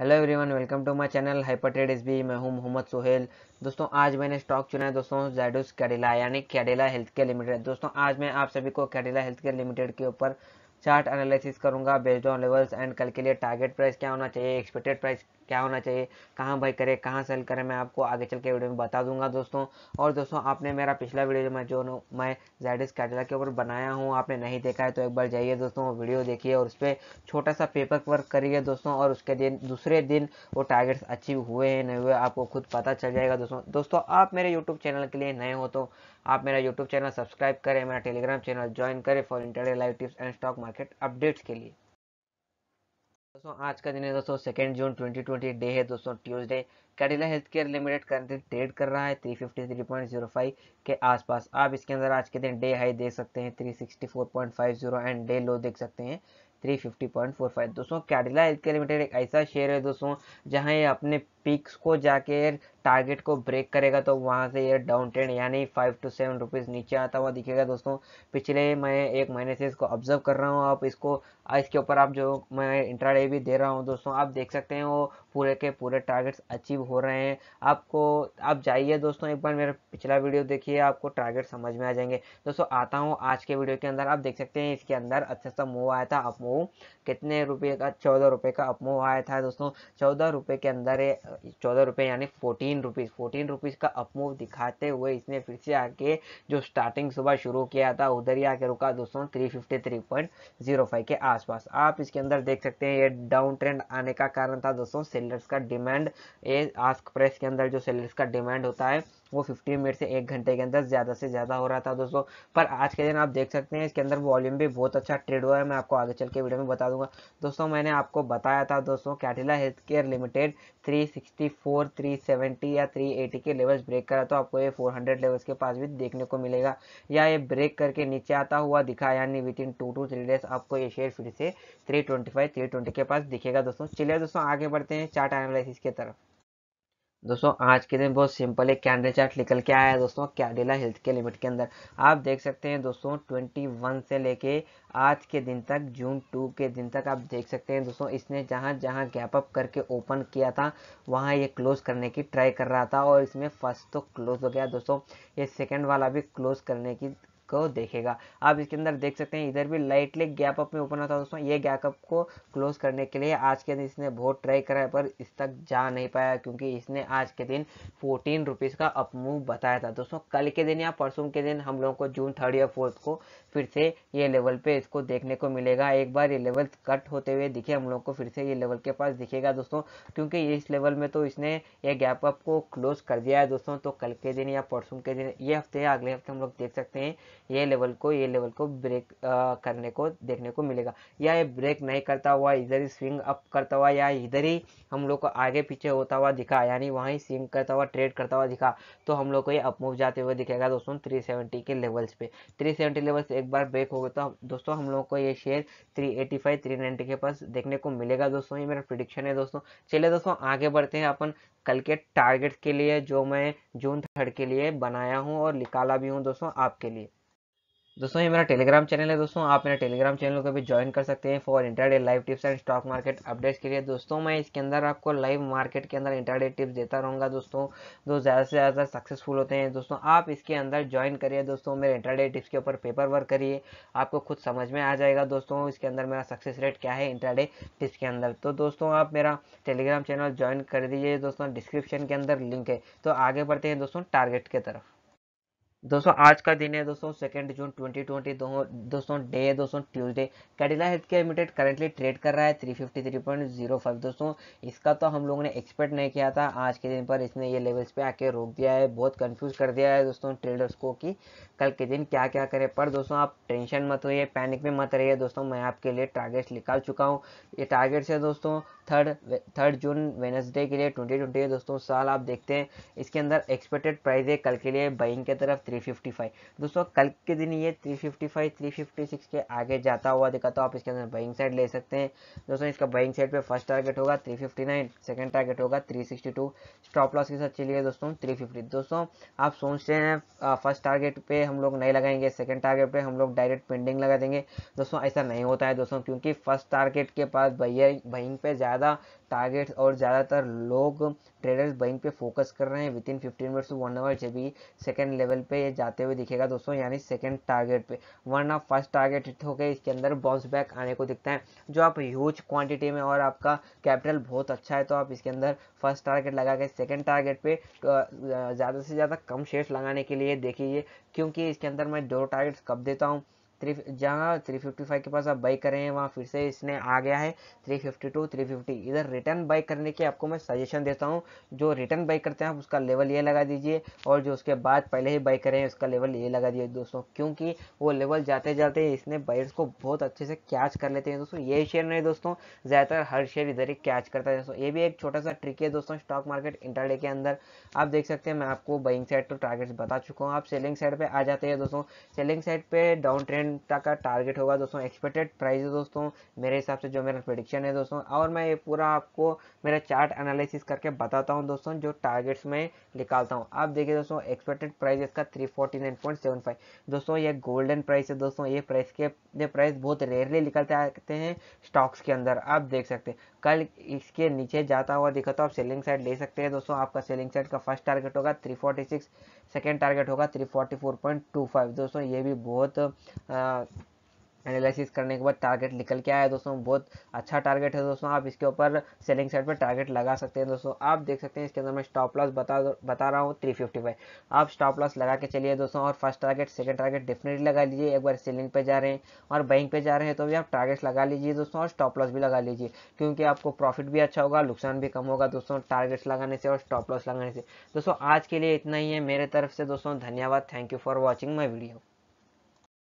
hello everyone welcome to my channel Hyper Trades मैं हूं मोहम्मद सोहेल दोस्तों आज मैंने स्टॉक चुना है दोस्तों जैडोस कैडिला यानी कैडिला हेल्थ केयर लिमिटेड दोस्तों आज मैं आप सभी को कैडिला हेल्थ केयर लिमिटेड के ऊपर चार्ट एनालिसिस करूंगा बेस्ड ऑन लेवल्स एंड कल के लिए टारगेट प्राइस क्या होना चाहिए एक्सपेक्टेड प्राइस क्या होना चाहिए कहाँ बाई करें कहाँ सेल करें मैं आपको आगे चल के वीडियो में बता दूंगा दोस्तों और दोस्तों आपने मेरा पिछला वीडियो मैं जो मैं जैडिस कैटला के ऊपर बनाया हूँ आपने नहीं देखा है तो एक बार जाइए दोस्तों वो वीडियो देखिए और उस पर छोटा सा पेपर वर्क करिए दोस्तों और उसके दिन दूसरे दिन वो टारगेट्स अचीव हुए हैं नहीं हुए आपको खुद पता चल जाएगा दोस्तों दोस्तों आप मेरे यूट्यूब चैनल के लिए नए हो तो आप मेरा यूट्यूब चैनल सब्सक्राइब करें मेरा टेलीग्राम चैनल ज्वाइन करें for intraday live tips and stock market updates के लिए दोस्तों आज का दिन है दोस्तों सेकेंड जून 2020 डे है दोस्तों Tuesday Cadila Health Care Limited currently trade कर रहा है 353.05 के आसपास आप इसके अंदर आज के दिन डे हाई देख सकते हैं 364.50 एंड डे लो देख सकते हैं 350.45 दोस्तों कैडिला हेल्थ केयर लिमिटेड एक ऐसा शेयर है दोस्तों जहां ये अपने पिक्स को जाकर टारगेट को ब्रेक करेगा तो वहाँ से ये डाउन ट्रेंड यानी फाइव टू सेवन रुपीज़ नीचे आता हुआ दिखेगा दोस्तों पिछले मैं एक महीने से इसको ऑब्जर्व कर रहा हूँ आप इसको इसके ऊपर आप जो मैं इंट्राडे भी दे रहा हूँ दोस्तों आप देख सकते हैं वो पूरे के पूरे टारगेट्स अचीव हो रहे हैं आपको आप जाइए दोस्तों एक बार मेरा पिछला वीडियो देखिए आपको टारगेट समझ में आ जाएंगे दोस्तों आता हूँ आज के वीडियो के अंदर आप देख सकते हैं इसके अंदर अच्छा सा मूव आया था अपमूव कितने रुपये का चौदह रुपये का अपमूव आया था दोस्तों चौदह रुपये के अंदर चौदह रुपये यानी forty fourteen rupees fourteen rupees का अपमूव दिखाते हुए इसने फिर से आके जो स्टार्टिंग सुबह शुरू किया था उधर ही आके रुका दोस्तों three fifty three point zero five के आसपास आप इसके अंदर देख सकते हैं ये डाउन ट्रेंड आने का कारण था दोस्तों सेलर्स का डिमांड ये आस्क प्राइस के अंदर जो सेलर्स का डिमांड होता है वो 15 मिनट से एक घंटे के अंदर ज़्यादा से ज़्यादा हो रहा था दोस्तों पर आज के दिन आप देख सकते हैं इसके अंदर वॉल्यूम भी बहुत अच्छा ट्रेड हुआ है मैं आपको आगे चल के वीडियो में बता दूंगा दोस्तों मैंने आपको बताया था दोस्तों कैटिला हेल्थ केयर लिमिटेड 364, 370 या 380 के लेवल्स ब्रेक करा तो आपको ये 400 लेवल्स के पास भी देखने को मिलेगा या ये ब्रेक करके नीचे आता हुआ दिखा यानी within two two three days आपको ये शेयर फिर से 325, 320 के पास दिखेगा दोस्तों चलिए दोस्तों आगे बढ़ते हैं चार्ट एनालिसिस की तरफ दोस्तों आज के दिन बहुत सिंपल एक कैंडल चार्ट निकल के आया है दोस्तों कैडिला हेल्थ के लिमिट के अंदर आप देख सकते हैं दोस्तों 21 से लेके आज के दिन तक जून 2 के दिन तक आप देख सकते हैं दोस्तों इसने जहां जहां गैप अप करके ओपन किया था वहां ये क्लोज करने की ट्राई कर रहा था और इसमें फर्स्ट तो क्लोज हो गया दोस्तों ये सेकेंड वाला भी क्लोज करने की को देखेगा आप इसके अंदर देख सकते हैं इधर भी लाइटली गैप अप में ओपन होता है दोस्तों ये गैप अप को क्लोज करने के लिए आज के दिन इसने बहुत ट्राई करा है पर इस तक जा नहीं पाया क्योंकि इसने आज के दिन फोर्टीन रुपीज़ का अप मूव बताया था दोस्तों कल के दिन या परसों के दिन हम लोगों को जून थर्ड या फोर्थ को फिर से ये लेवल पे इसको देखने को मिलेगा एक बार ये लेवल कट होते हुए दिखे हम लोग को फिर से ये लेवल के पास दिखेगा दोस्तों क्योंकि इस लेवल में तो इसने ये गैप अप को क्लोज कर दिया है दोस्तों तो कल के दिन या परसों के दिन ये हफ्ते या अगले हफ्ते हम लोग देख सकते हैं ये लेवल को ये लेवल को ब्रेक आ, करने को देखने को मिलेगा या ये ब्रेक नहीं करता हुआ इधर ही स्विंग अप करता हुआ या इधर ही हम लोग को आगे पीछे होता हुआ दिखा यानी वहाँ ही स्विंग करता हुआ ट्रेड करता हुआ दिखा तो हम लोग को ये अपमूव जाते हुए दिखेगा दोस्तों सेवेंटी के लेवल्स पे सेवेंटी लेवल्स एक बार ब्रेक हो गया तो दोस्तों हम लोग को ये शेयर थ्री 390 के पास देखने को मिलेगा दोस्तों ये मेरा प्रिडिक्शन है दोस्तों चलिए दोस्तों आगे बढ़ते हैं अपन कल के टारगेट्स के लिए जो मैं जून थर्ड के लिए बनाया हूँ और निकाला भी हूँ दोस्तों आपके लिए दोस्तों ये मेरा टेलीग्राम चैनल है दोस्तों आप मेरे टेलीग्राम चैनल को भी ज्वाइन कर सकते हैं for intraday live tips and stock market updates के लिए दोस्तों मैं इसके अंदर आपको लाइव मार्केट के अंदर इंटरडे टिप्स देता रहूँगा दोस्तों जो दो ज़्यादा से ज़्यादा सक्सेसफुल होते हैं दोस्तों आप इसके अंदर ज्वाइन करिए दोस्तों मेरे इंटरडे टिप्स के ऊपर पेपर वर्क करिए आपको खुद समझ में आ जाएगा दोस्तों इसके अंदर मेरा सक्सेस रेट क्या है इंटरडे टिप्स के अंदर तो दोस्तों आप मेरा टेलीग्राम चैनल ज्वाइन कर दीजिए दोस्तों डिस्क्रिप्शन के अंदर लिंक है तो आगे बढ़ते हैं दोस्तों टारगेट के तरफ दोस्तों आज का दिन है दोस्तों सेकेंड जून 2020 दो, दोस्तों डे है दोस्तों Tuesday Cadila Health Care Limited currently trade कर रहा है 353.05 दोस्तों इसका तो हम लोगों ने एक्सपेक्ट नहीं किया था आज के दिन पर इसने ये लेवल्स पे आके रोक दिया है बहुत कंफ्यूज कर दिया है दोस्तों ट्रेडर्स को कि कल के दिन क्या क्या करें पर दोस्तों आप टेंशन मत होइए पैनिक में मत रहिए दोस्तों मैं आपके लिए टारगेट्स निकाल चुका हूँ ये टारगेट्स है दोस्तों थर्ड थर्ड जून वेनसडे के लिए ट्वेंटी दोस्तों साल आप देखते हैं इसके अंदर एक्सपेक्टेड प्राइस है कल के लिए बाइंग के तरफ 355 दोस्तों कल के दिन ये 355 356 के आगे जाता हुआ दिखा तो आप इसके अंदर बाइंग साइड ले सकते हैं दोस्तों इसका बाइंग साइड पे फर्स्ट टारगेट होगा 359 सेकेंड टारगेट होगा 362 स्टॉप लॉस के साथ चलिए दोस्तों 350 दोस्तों आप सोच रहे हैं फर्स्ट टारगेट पे हम लोग नहीं लगाएंगे सेकेंड टारगेट पर हम लोग डायरेक्ट पेंडिंग लगा देंगे दोस्तों ऐसा नहीं होता है दोस्तों क्योंकि फर्स्ट टारगेट के पास बाइंग पे ज़्यादा टारगेट्स और ज़्यादातर लोग ट्रेडर्स बैंक पे फोकस कर रहे हैं within fifteen minutes to one hour जब भी सेकेंड लेवल पे ये जाते हुए दिखेगा दोस्तों यानी सेकेंड टारगेट पे वरना फर्स्ट टारगेट हिट होकर इसके अंदर बाउंस बैक आने को दिखता है जो आप ह्यूज क्वांटिटी में और आपका कैपिटल बहुत अच्छा है तो आप इसके अंदर फर्स्ट टारगेट लगा के सेकेंड टारगेट पे ज़्यादा से ज़्यादा कम शेयर्स लगाने के लिए देखिए क्योंकि इसके अंदर मैं दो टारगेट्स कब देता हूँ थ्री जहाँ थ्री फिफ्टी फाइव के पास आप बाई कर रहे हैं वहाँ फिर से इसने आ गया है three fifty two three fifty इधर रिटर्न बाई करने की आपको मैं सजेशन देता हूँ जो रिटर्न बाई करते हैं आप उसका लेवल ये लगा दीजिए और जो उसके बाद पहले ही बाई करें उसका लेवल ये लगा दीजिए दोस्तों क्योंकि वो लेवल जाते जाते इसने बाइर्स को बहुत अच्छे से कैच कर लेते हैं दोस्तों ये शेयर नहीं दोस्तों ज़्यादातर हर शेयर इधर ही कैच करता है दोस्तों ये भी एक छोटा सा ट्रिक है दोस्तों स्टॉक मार्केट इंटरडे के अंदर आप देख सकते हैं मैं आपको बाइंग साइड तो टारगेट्स बता चुका हूँ आप सेलिंग साइड पर आ जाते हैं दोस्तों सेलिंग साइड पर डाउन ट्रेंड घंटा का टारगेट होगा दोस्तों एक्सपेक्टेड प्राइस दोस्तों मेरे हिसाब से जो मेरा प्रडिक्शन है दोस्तों और मैं ये पूरा आपको मेरा चार्ट एनालिसिस करके बताता हूँ दोस्तों जो टारगेट्स में निकालता हूँ आप देखिए दोस्तों एक्सपेक्टेड प्राइस इसका थ्री दोस्तों ये गोल्डन प्राइस है दोस्तों ये प्राइस के ये प्राइस बहुत रेयरली निकलते आते हैं स्टॉक्स के अंदर आप देख सकते हैं कल इसके नीचे जाता हुआ दिखा तो आप सेलिंग साइड ले सकते हैं दोस्तों आपका सेलिंग साइड का फर्स्ट टारगेट होगा 346 सेकंड टारगेट होगा 344.25 दोस्तों ये भी बहुत आ, एनालिसिस करने के बाद टारगेट निकल के आया दोस्तों बहुत अच्छा टारगेट है दोस्तों आप इसके ऊपर सेलिंग साइड पर टारगेट लगा सकते हैं दोस्तों आप देख सकते हैं इसके अंदर मैं स्टॉप लॉस बता बता रहा हूँ थ्री फिफ्टी फाइव आप स्टॉप लॉस लगा के चलिए दोस्तों और first target second target definitely लगा लीजिए एक बार सेलिंग पे जा रहे हैं और बैंक पे जा रहे हैं तो भी आप टारगेट लगा लीजिए दोस्तों और स्टॉप लॉस भी लगा लीजिए क्योंकि आपको प्रॉफिट भी अच्छा होगा नुकसान भी कम होगा दोस्तों टारगेट्स लगाने से और स्टॉप लॉस लगाने से दोस्तों आज के लिए इतना ही है मेरे तरफ से दोस्तों धन्यवाद thank you for watching my video